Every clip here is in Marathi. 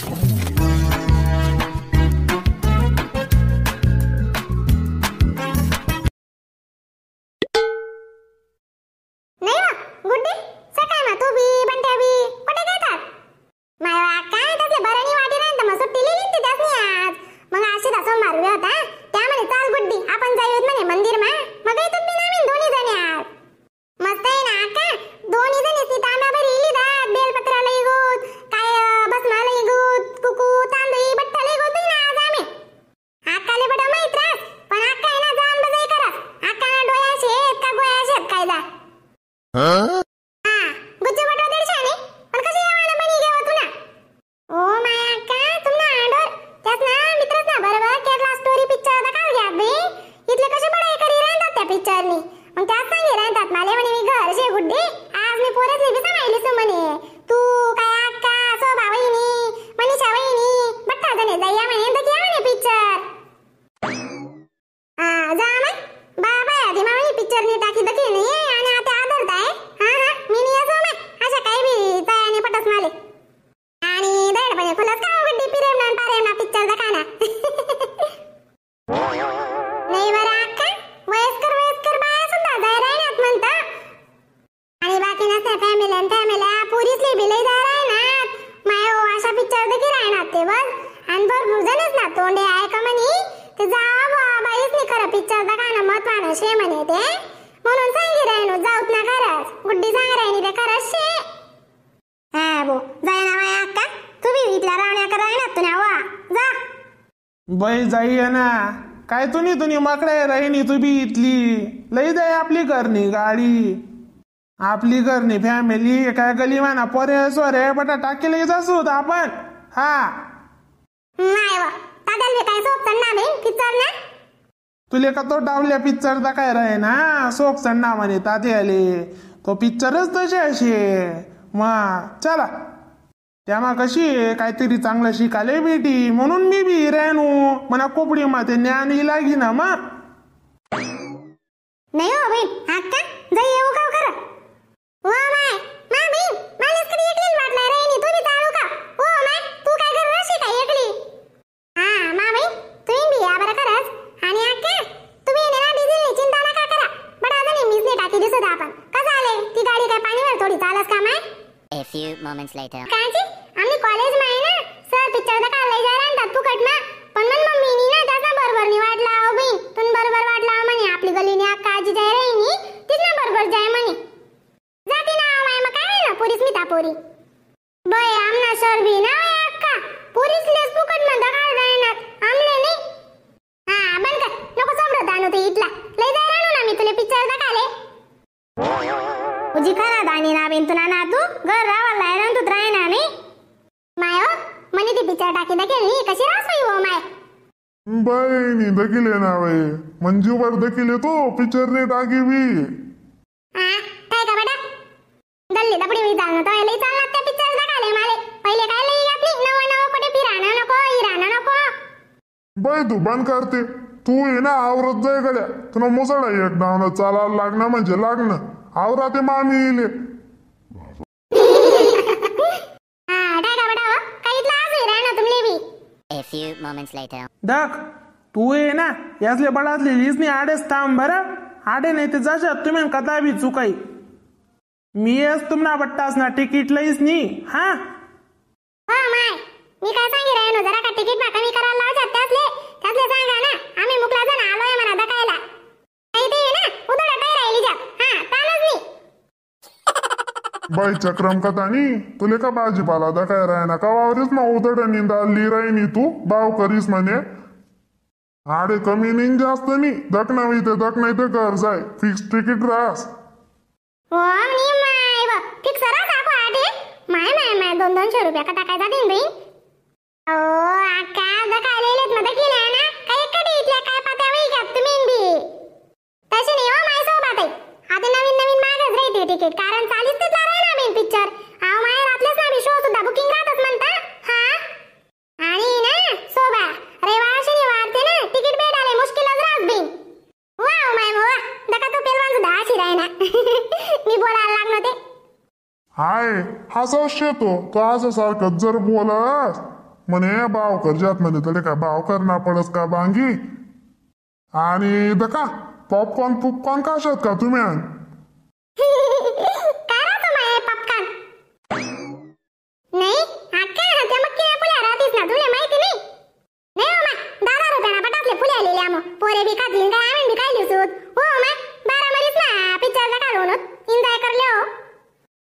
あ विचारली मग त्याच सांगे राहतात मला म्हणे मी घर गुड्डे आज मी पोरच नाही सांगितली म्हणे तोंडे आहे का म्हणी ते जा बाईच नाही खरं पिक्चरचा गाणं महत्वानं शे म्हणे ते म्हणून सांगी राहिनो जाऊत ना खरंच गुड्डी सांग राहिनी ते खरंच शे हा बो जाय ना माया अक्का तू बी इथल्या राहण्याकडे राहणार तू ना वा जा बाई जाई ना काय तुनी तुनी मकडे राहिनी तू बी इथली लई जाय आपली करणी गाडी आपली घरनी फॅमिली काय गली म्हणा पोरे सोरे बटा टाकेले जासू आपण हा नाही दादाले काय सोपचं नाव आहे पिक्चर ना तुले का तो डावल्या पिक्चरचा काय राहे ना सोपचं नाव म्हणे ताते आले तो पिक्चरच तसे असे मा चला त्यामा कशी आहे, काहीतरी चांगलं शिकाले बेटी म्हणून मी बी रेणू म्हणा कोपडी माते ज्ञान ही लागी ना मा नाही हो बहीण आता जाई येऊ का कर हो कमेंट्सला इथे काजी आम्ही कॉलेज मध्ये ना सर पिक्चरला काय लई जाणार रांडा फुकट पण मन मम्मीनी ना त्याचा बरोबर नी वाट लाव हो बी तुन बरोबर वाट लाव हो म्हणे आपली गलीने अक्का आजी जाय रे नी तीच ना बरोबर जाय म्हणे जाती ना माय मग काय ना पुरीस मी तापोरी बय आमना सर बी ना अक्का पोरीस लेस पुकट म्हणता काय जायनात आमले नी हा बंद कर नको समृद्ध दानो ते इतला लई जाय रे ना मी तुले पिक्चर दाखवले उजी దాని నా ना నాదు గర్ ना ఎరంతు ద్రాయనాని మాయో మని ది పిచ్చర్ టాకి దకెలి కసి రాసోయి ఓ మాయ बाई नी दकिले ना बाई मंजूवर दकिले तो पिक्चर ने टाकी भी आ काय का बड़ा, गल्ली दपडी वी तो एली माले पहिले काय बाई तू बंद करते तू ये ना आवरत जाय गड्या तुला मुसळा एक ना चालायला लागणं म्हणजे लागणं आवरा ते मामी इले दाख तू ये ना यासले बडासले लिजनी आडेस थांब बर आडे नाही ते जाशात तुम्ही कदा बी चुकाई मी येस तुम्हाला बट्टास ना तिकीट लईस नी हा बाई चक्रमकत नी तुले का पाला दा काय ना का वावरेच ना उदड निंदा ली रायनी तू बाव करीस म्हणे आडे कमी निन जास्त नी दखनावी ते दक नाही ते कर जाय फिक्स तिकीट रास ओ नी माय बा फिक्स रास आको आडे माय माय माय दोन दोनशे रुपया का टाकायचा दिन बाई ओ आका हाय हसाच शेतो तो सारखं जर बोलस म्हणे बावकर जात म्हणे तरी का बावकर ना पडस का बांगी आणि दका पॉपकॉर्न पुपकॉर्न काशात का तुम्ही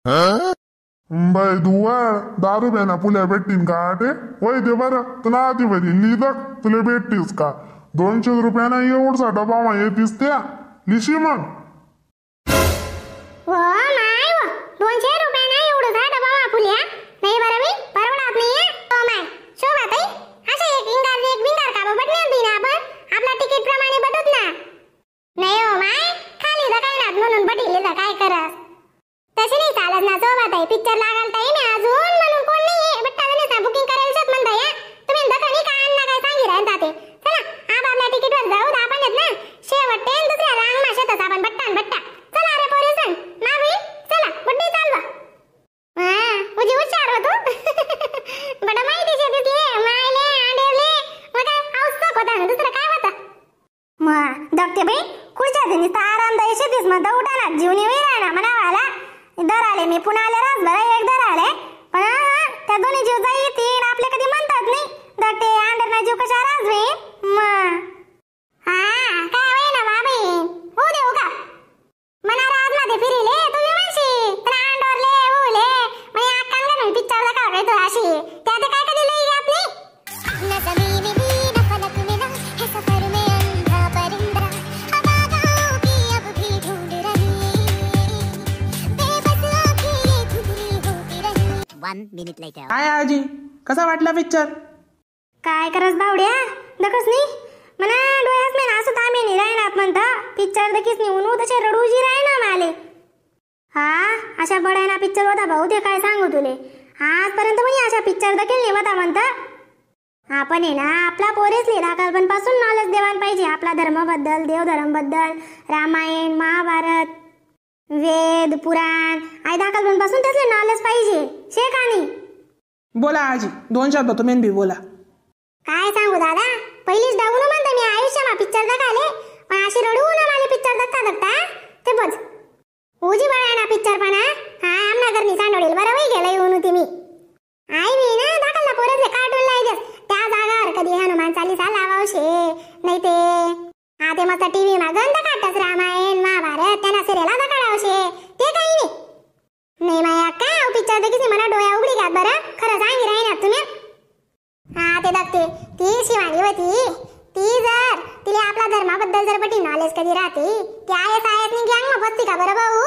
बाय दुवा दारू बेना पुल्या भेटतील का ते होय ते बरं तुला आधी भरी लिहिलं तुला भेटतीस का दोनशे रुपयाना एवढसा डबा येतीस त्या लिशी मग दगते बाई खुर्च्या दिनी तर आरामदायी शेतीस मग उठा ना जीवनी होई राहणार मना वाला दर आले मी पुन्हा आले राज बरं एक दर आले पण त्या दोन्ही जीव जाई तीन आपले कधी म्हणतात नाही दगते अंडरना जीव कशा राज बिनीत लय काय आजी कसा वाटला पिक्चर काय करस बावड्या दखस नी मना डोळ्यास नाही असं तामे नाही राय ना आपण पिक्चर देखीस नाही उनू तसे रडूजी राय ना माले हा अशा बड्या ना पिक्चर होता भाऊ ते काय सांगू तुले आजपर्यंत कोणी अशा पिक्चर देखील नाही होता म्हणता आपण आहे ना आपला पोरेच लिहिला पासून नॉलेज देवान पाहिजे आपला धर्माबद्दल बद्दल रामायण महाभारत वेद पुराण आई आयदा पासून त्यातले नॉलेज पाहिजे शेख आणि बोला आजी दोन शब्द तुम्ही भी बोला काय सांगू दादा पहिलीच डाऊ ना मी आयुष्यामा पिक्चर दाखले पण अशी रडू ना मला पिक्चर दक्का दक्का ते बघ ओजी बाळाना ना पिक्चर पाना डोळ्या उघडी घ्या बरं खरंच राही ना तुम्ही हा ते दाखते ती शिवानी होती ती जर तिने आपला धर्माबद्दल जर पटी नॉलेज कधी राहते ती आयस आयस नी गँग मग का बरं भाऊ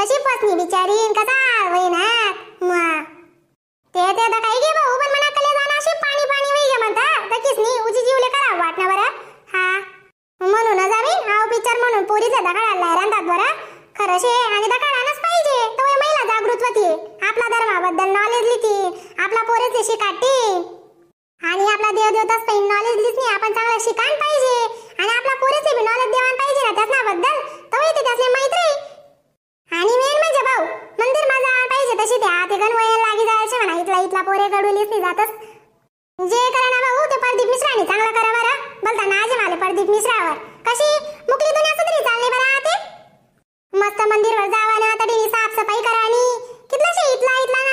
कशी फसनी बिचारी कसा होईना ते ते आता काही घे भाऊ पण शिकान पाहिजे आणि आपला पुरेसे बी नॉलेज देवान पाहिजे ना त्यासना बद्दल तो ते त्यासले मैत्री आणि मेन म्हणजे भाऊ मंदिर माझा पाहिजे तशी त्या ते गणवयन लागी जायचे म्हणा इथला इथला पोरे कडूलीच नाही जातस जे करा ना भाऊ ते परदीप मिश्राने चांगला करा बरं बोलता ना आजे माले परदीप मिश्रावर कशी मुकली दुनिया सुधरी चालली बरं आते मस्त वर जावाने आता डेली साफसफाई करानी कितलाशे इथला इथला